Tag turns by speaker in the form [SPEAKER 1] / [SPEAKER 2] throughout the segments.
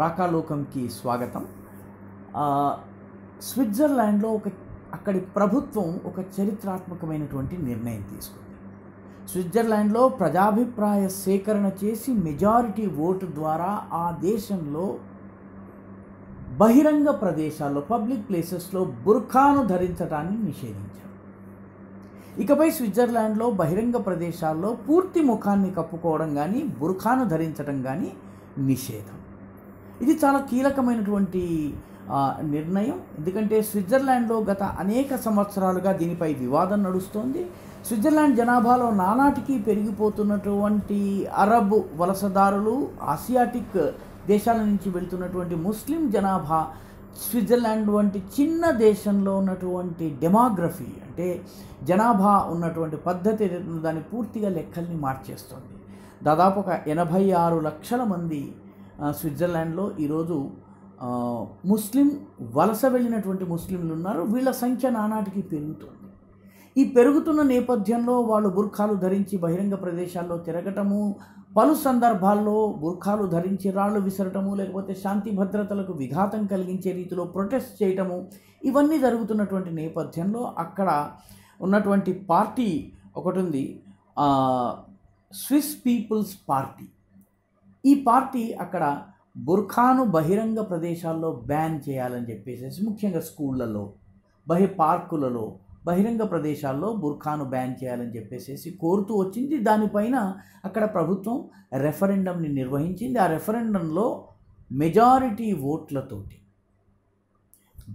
[SPEAKER 1] రాకాలోకంకి స్వాగతం స్విట్జర్లాండ్లో ఒక అక్కడి ప్రభుత్వం ఒక చరిత్రాత్మకమైనటువంటి నిర్ణయం తీసుకుంది స్విట్జర్లాండ్లో ప్రజాభిప్రాయ సేకరణ చేసి మెజారిటీ ఓటు ద్వారా ఆ దేశంలో బహిరంగ ప్రదేశాల్లో పబ్లిక్ ప్లేసెస్లో బుర్ఖాను ధరించడాన్ని నిషేధించారు ఇకపై స్విట్జర్లాండ్లో బహిరంగ ప్రదేశాల్లో పూర్తి ముఖాన్ని కప్పుకోవడం కానీ బుర్ఖాను ధరించడం కానీ నిషేధం ఇది చాలా కీలకమైనటువంటి నిర్ణయం ఎందుకంటే స్విట్జర్లాండ్లో గత అనేక సంవత్సరాలుగా దీనిపై వివాదం నడుస్తోంది స్విట్జర్లాండ్ జనాభాలో నానాటికి పెరిగిపోతున్నటువంటి అరబ్ వలసదారులు ఆసియాటిక్ దేశాల నుంచి వెళ్తున్నటువంటి ముస్లిం జనాభా స్విట్జర్లాండ్ వంటి చిన్న దేశంలో ఉన్నటువంటి డెమోగ్రఫీ అంటే జనాభా ఉన్నటువంటి పద్ధతి దాన్ని పూర్తిగా లెక్కల్ని మార్చేస్తుంది దాదాపు ఒక ఎనభై ఆరు లక్షల మంది స్విట్జర్లాండ్లో ఈరోజు ముస్లిం వలస వెళ్ళినటువంటి ముస్లింలు ఉన్నారు వీళ్ళ సంఖ్య నానాటికి పెరుగుతుంది ఈ పెరుగుతున్న నేపథ్యంలో వాళ్ళు బుర్ఖాలు ధరించి బహిరంగ ప్రదేశాల్లో తిరగటము పలు సందర్భాల్లో బుర్ఖాలు ధరించి రాళ్ళు విసరటము లేకపోతే శాంతి భద్రతలకు విఘాతం కలిగించే రీతిలో ప్రొటెస్ట్ చేయటము ఇవన్నీ జరుగుతున్నటువంటి నేపథ్యంలో అక్కడ ఉన్నటువంటి పార్టీ ఒకటి ఉంది స్విస్ పీపుల్స్ పార్టీ ఈ పార్టీ అక్కడ బుర్ఖాను బహిరంగ ప్రదేశాల్లో బ్యాన్ చేయాలని చెప్పేసి ముఖ్యంగా స్కూళ్ళలో బహి పార్కులలో బహిరంగ ప్రదేశాల్లో బుర్ఖాను బ్యాన్ చేయాలని చెప్పేసి కోరుతూ వచ్చింది దానిపైన అక్కడ ప్రభుత్వం రెఫరెండంని నిర్వహించింది ఆ రెఫరెండంలో మెజారిటీ ఓట్లతోటి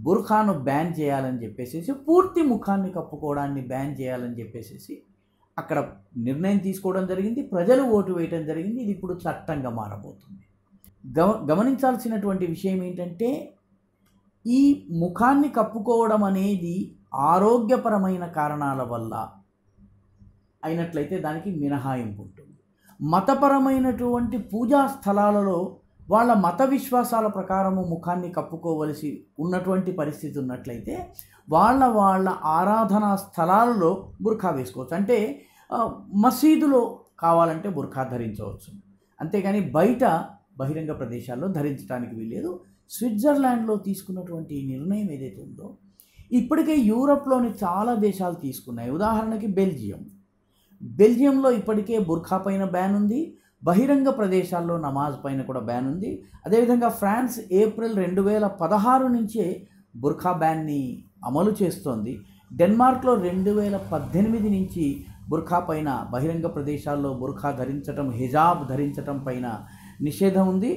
[SPEAKER 1] బుర్ఖాను బ్యాన్ చేయాలని చెప్పేసి పూర్తి ముఖాన్ని కప్పుకోవడాన్ని బ్యాన్ చేయాలని చెప్పేసి అక్కడ నిర్ణయం తీసుకోవడం జరిగింది ప్రజలు ఓటు వేయడం జరిగింది ఇది ఇప్పుడు చట్టంగా మారబోతుంది గమ గమనించాల్సినటువంటి విషయం ఏంటంటే ఈ ముఖాన్ని కప్పుకోవడం అనేది ఆరోగ్యపరమైన కారణాల వల్ల అయినట్లయితే దానికి మినహాయింపు ఉంటుంది మతపరమైనటువంటి పూజా స్థలాలలో వాళ్ళ మత విశ్వాసాల ప్రకారము ముఖాన్ని కప్పుకోవలసి ఉన్నటువంటి పరిస్థితి ఉన్నట్లయితే వాళ్ళ వాళ్ళ ఆరాధనా స్థలాలలో బుర్ఖా వేసుకోవచ్చు అంటే మసీదులో కావాలంటే బుర్ఖా ధరించవచ్చు అంతేగాని బయట బహిరంగ ప్రదేశాల్లో ధరించడానికి వీలేదు స్విట్జర్లాండ్లో తీసుకున్నటువంటి నిర్ణయం ఏదైతే ఉందో ఇప్పటికే యూరప్లోని చాలా దేశాలు తీసుకున్నాయి ఉదాహరణకి బెల్జియం బెల్జియంలో ఇప్పటికే బుర్ఖా పైన బ్యాన్ ఉంది బహిరంగ ప్రదేశాల్లో నమాజ్ పైన కూడా బ్యాన్ ఉంది అదేవిధంగా ఫ్రాన్స్ ఏప్రిల్ రెండు వేల పదహారు నుంచే బుర్ఖా బ్యాన్ని అమలు చేస్తోంది డెన్మార్క్లో రెండు వేల పద్దెనిమిది నుంచి బుర్ఖా పైన బహిరంగ ప్రదేశాల్లో బుర్ఖా ధరించటం హిజాబ్ ధరించటం పైన నిషేధం ఉంది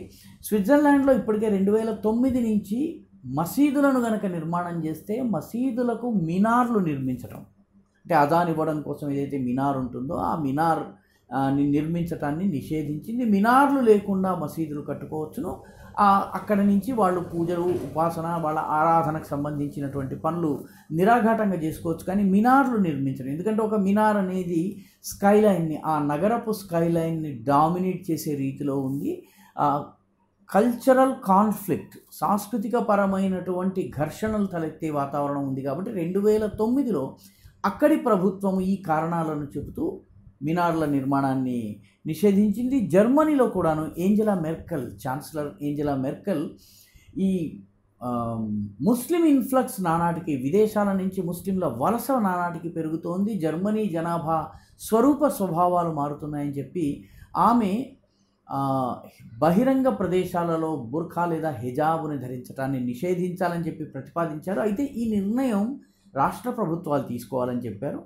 [SPEAKER 1] స్విట్జర్లాండ్లో ఇప్పటికే రెండు వేల తొమ్మిది నుంచి మసీదులను కనుక నిర్మాణం చేస్తే మసీదులకు మినార్లు నిర్మించటం అంటే అదాన్ ఇవ్వడం కోసం ఏదైతే మినార్ ఉంటుందో ఆ మినార్ నిర్మించటాన్ని నిషేధించింది మినార్లు లేకుండా మసీదులు కట్టుకోవచ్చును అక్కడ నుంచి వాళ్ళు పూజలు ఉపాసన వాళ్ళ ఆరాధనకు సంబంధించినటువంటి పనులు నిరాఘాటంగా చేసుకోవచ్చు కానీ మినార్లు నిర్మించడం ఎందుకంటే ఒక మినార్ అనేది స్కైలైన్ని ఆ నగరపు స్కైలైన్ని డామినేట్ చేసే రీతిలో ఉంది కల్చరల్ కాన్ఫ్లిక్ట్ సాంస్కృతిక పరమైనటువంటి ఘర్షణలు తలెత్తే వాతావరణం ఉంది కాబట్టి రెండు వేల తొమ్మిదిలో అక్కడి ప్రభుత్వం ఈ కారణాలను చెబుతూ మినార్ల నిర్మాణాన్ని నిషేధించింది జర్మనీలో కూడాను Angela Merkel chancellor Angela Merkel ఈ ముస్లిం ఇన్ఫ్లక్స్ నానాటికి విదేశాల నుంచి ముస్లింల వలస నానాటికి పెరుగుతోంది జర్మనీ జనాభా స్వరూప స్వభావాలు మారుతున్నాయని చెప్పి ఆమె బహిరంగ ప్రదేశాలలో బుర్ఖా లేదా హిజాబుని ధరించడాన్ని నిషేధించాలని చెప్పి ప్రతిపాదించారు అయితే ఈ నిర్ణయం రాష్ట్ర ప్రభుత్వాలు తీసుకోవాలని చెప్పారు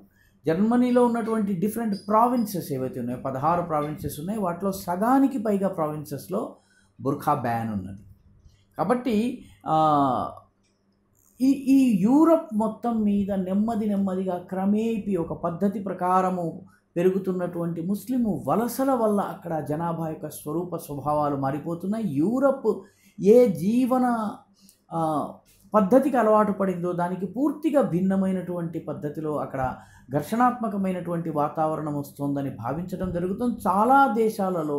[SPEAKER 1] జర్మనీలో ఉన్నటువంటి డిఫరెంట్ ప్రావిన్సెస్ ఏవైతే ఉన్నాయో పదహారు ప్రావిన్సెస్ ఉన్నాయో వాటిలో సగానికి పైగా ప్రావిన్సెస్లో బుర్ఖా బ్యాన్ ఉన్నది కాబట్టి ఈ ఈ యూరప్ మొత్తం మీద నెమ్మది నెమ్మదిగా క్రమేపీ ఒక పద్ధతి ప్రకారము పెరుగుతున్నటువంటి ముస్లిము వలసల వల్ల అక్కడ జనాభా యొక్క స్వరూప స్వభావాలు మారిపోతున్నాయి యూరప్ ఏ జీవన పద్ధతికి అలవాటు పడిందో దానికి పూర్తిగా భిన్నమైనటువంటి పద్ధతిలో అక్కడ ఘర్షణాత్మకమైనటువంటి వాతావరణం వస్తుందని భావించడం జరుగుతుంది చాలా దేశాలలో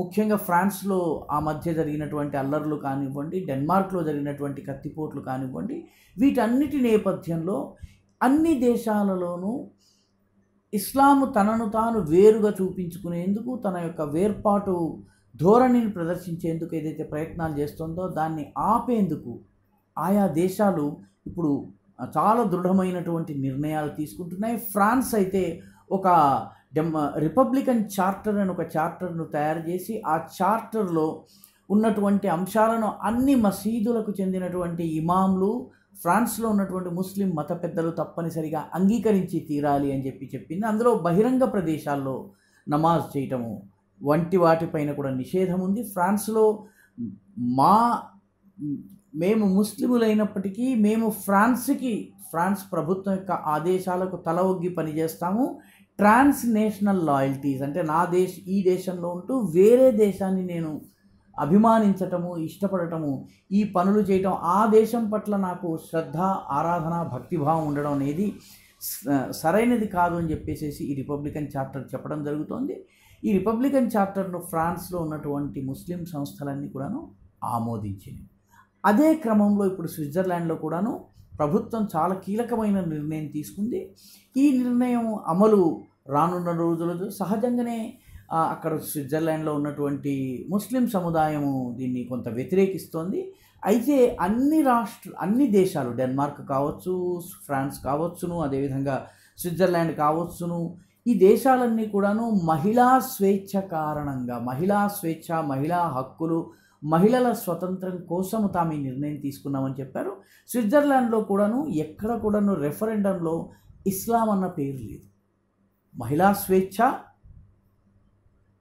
[SPEAKER 1] ముఖ్యంగా ఫ్రాన్స్లో ఆ మధ్య జరిగినటువంటి అల్లర్లు కానివ్వండి డెన్మార్క్లో జరిగినటువంటి కత్తిపోట్లు కానివ్వండి వీటన్నిటి నేపథ్యంలో అన్ని దేశాలలోనూ ఇస్లాము తనను తాను వేరుగా చూపించుకునేందుకు తన యొక్క వేర్పాటు ధోరణిని ప్రదర్శించేందుకు ఏదైతే ప్రయత్నాలు చేస్తుందో దాన్ని ఆపేందుకు ఆయా దేశాలు ఇప్పుడు చాలా దృఢమైనటువంటి నిర్ణయాలు తీసుకుంటున్నాయి ఫ్రాన్స్ అయితే ఒక డెమ్ రిపబ్లికన్ చార్టర్ అని ఒక చార్టర్ను తయారు చేసి ఆ చార్టర్లో ఉన్నటువంటి అంశాలను అన్ని మసీదులకు చెందినటువంటి ఇమాంలు ఫ్రాన్స్లో ఉన్నటువంటి ముస్లిం మత పెద్దలు తప్పనిసరిగా అంగీకరించి తీరాలి అని చెప్పి చెప్పింది అందులో బహిరంగ ప్రదేశాల్లో నమాజ్ చేయటము వంటి వాటిపైన కూడా నిషేధం ఉంది ఫ్రాన్స్లో మా మేము ముస్లిములైనప్పటికీ మేము ఫ్రాన్స్కి ఫ్రాన్స్ ప్రభుత్వం యొక్క ఆదేశాలకు తల ఒగ్గి పనిచేస్తాము నేషనల్ లాయల్టీస్ అంటే నా దేశ ఈ దేశంలో ఉంటూ వేరే దేశాన్ని నేను అభిమానించటము ఇష్టపడటము ఈ పనులు చేయటం ఆ దేశం పట్ల నాకు శ్రద్ధ ఆరాధన భక్తిభావం ఉండడం అనేది సరైనది కాదు అని చెప్పేసి ఈ రిపబ్లికన్ చార్టర్ చెప్పడం జరుగుతోంది ఈ రిపబ్లికన్ చార్టర్ను ఫ్రాన్స్లో ఉన్నటువంటి ముస్లిం సంస్థలన్నీ కూడాను ఆమోదించినవి అదే క్రమంలో ఇప్పుడు స్విట్జర్లాండ్లో కూడాను ప్రభుత్వం చాలా కీలకమైన నిర్ణయం తీసుకుంది ఈ నిర్ణయం అమలు రానున్న రోజులలో సహజంగానే అక్కడ స్విట్జర్లాండ్లో ఉన్నటువంటి ముస్లిం సముదాయము దీన్ని కొంత వ్యతిరేకిస్తోంది అయితే అన్ని రాష్ట్ర అన్ని దేశాలు డెన్మార్క్ కావచ్చు ఫ్రాన్స్ కావచ్చును అదేవిధంగా స్విట్జర్లాండ్ కావచ్చును ఈ దేశాలన్నీ కూడాను మహిళా స్వేచ్ఛ కారణంగా మహిళా స్వేచ్ఛ మహిళా హక్కులు మహిళల స్వతంత్రం కోసం తాము ఈ నిర్ణయం తీసుకున్నామని చెప్పారు స్విట్జర్లాండ్లో కూడాను ఎక్కడ కూడాను రెఫరెండంలో ఇస్లాం అన్న పేరు లేదు మహిళా స్వేచ్ఛ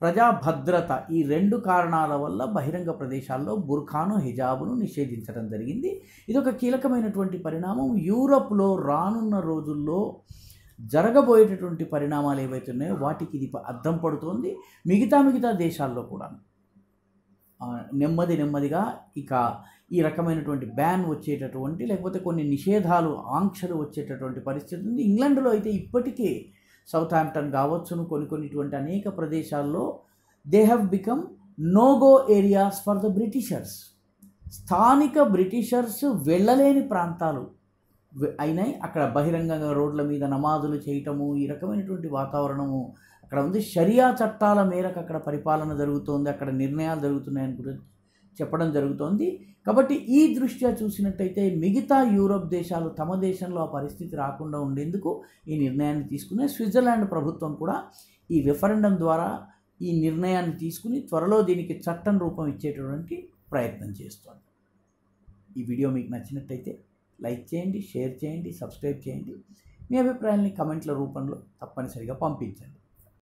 [SPEAKER 1] ప్రజా భద్రత ఈ రెండు కారణాల వల్ల బహిరంగ ప్రదేశాల్లో బుర్ఖాను హిజాబును నిషేధించడం జరిగింది ఇది ఒక కీలకమైనటువంటి పరిణామం యూరప్లో రానున్న రోజుల్లో జరగబోయేటటువంటి పరిణామాలు ఏవైతున్నాయో వాటికి ఇది అద్దం పడుతోంది మిగతా మిగతా దేశాల్లో కూడా నెమ్మది నెమ్మదిగా ఇక ఈ రకమైనటువంటి బ్యాన్ వచ్చేటటువంటి లేకపోతే కొన్ని నిషేధాలు ఆంక్షలు వచ్చేటటువంటి పరిస్థితి ఉంది ఇంగ్లాండ్లో అయితే ఇప్పటికే సౌత్ హాంప్టన్ కావచ్చును కొన్ని కొన్నిటువంటి అనేక ప్రదేశాల్లో they have become no go areas for the Britishers స్థానిక బ్రిటిషర్స్ వెళ్ళలేని ప్రాంతాలు అయినాయి అక్కడ బహిరంగంగా రోడ్ల మీద నమాజులు చేయటము ఈ రకమైనటువంటి వాతావరణము అక్కడ ఉంది షరియా చట్టాల మేరకు అక్కడ పరిపాలన జరుగుతోంది అక్కడ నిర్ణయాలు జరుగుతున్నాయని కూడా చెప్పడం జరుగుతోంది కాబట్టి ఈ దృష్ట్యా చూసినట్టయితే మిగతా యూరోప్ దేశాలు తమ దేశంలో ఆ పరిస్థితి రాకుండా ఉండేందుకు ఈ నిర్ణయాన్ని తీసుకునే స్విట్జర్లాండ్ ప్రభుత్వం కూడా ఈ రిఫరెండం ద్వారా ఈ నిర్ణయాన్ని తీసుకుని త్వరలో దీనికి చట్టం రూపం ఇచ్చేటటువంటి ప్రయత్నం చేస్తోంది ఈ వీడియో మీకు నచ్చినట్టయితే లైక్ చేయండి షేర్ చేయండి సబ్స్క్రైబ్ చేయండి మీ అభిప్రాయాల్ని కమెంట్ల రూపంలో తప్పనిసరిగా పంపించండి